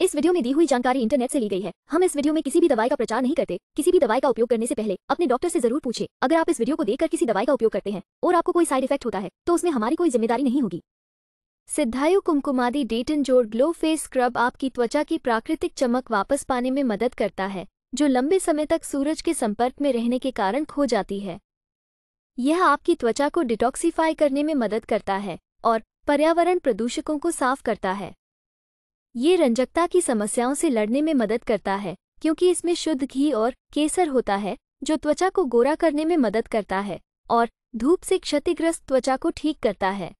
इस वीडियो में दी हुई जानकारी इंटरनेट से ली गई है हम इस वीडियो में किसी भी दवाई का प्रचार नहीं करते किसी भी दवाई का उपयोग करने से पहले अपने डॉक्टर से जरूर पूछे अगर आप इस वीडियो को देखकर किसी दवाई का उपयोग करते हैं और आपको कोई साइड इफेक्ट होता है तो उसमें हमारी कोई जिम्मेदारी नहीं होगी सिद्धायु कुमकुमादी डेटन जोड़ ग्लो फेस स्क्रब आपकी त्वचा की प्राकृतिक चमक वापस पाने में मदद करता है जो लंबे समय तक सूरज के संपर्क में रहने के कारण खो जाती है यह आपकी त्वचा को डिटॉक्सीफाई करने में मदद करता है और पर्यावरण प्रदूषकों को साफ करता है ये रंजकता की समस्याओं से लड़ने में मदद करता है क्योंकि इसमें शुद्ध घी और केसर होता है जो त्वचा को गोरा करने में मदद करता है और धूप से क्षतिग्रस्त त्वचा को ठीक करता है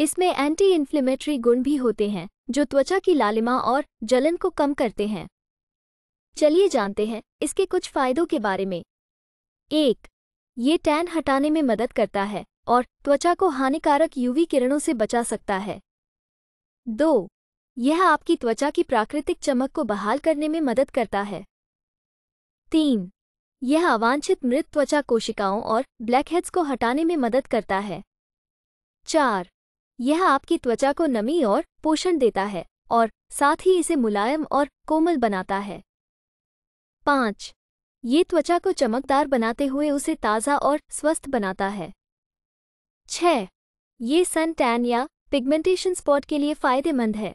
इसमें एंटी इन्फ्लेमेटरी गुण भी होते हैं जो त्वचा की लालिमा और जलन को कम करते हैं चलिए जानते हैं इसके कुछ फायदों के बारे में एक ये टैन हटाने में मदद करता है और त्वचा को हानिकारक यूवी किरणों से बचा सकता है दो यह आपकी त्वचा की प्राकृतिक चमक को बहाल करने में मदद करता है तीन यह अवांछित मृत त्वचा कोशिकाओं और ब्लैकहेड्स को हटाने में मदद करता है चार यह आपकी त्वचा को नमी और पोषण देता है और साथ ही इसे मुलायम और कोमल बनाता है पाँच ये त्वचा को चमकदार बनाते हुए उसे ताज़ा और स्वस्थ बनाता है छ ये सन टैन या पिगमेंटेशन स्पॉट के लिए फ़ायदेमंद है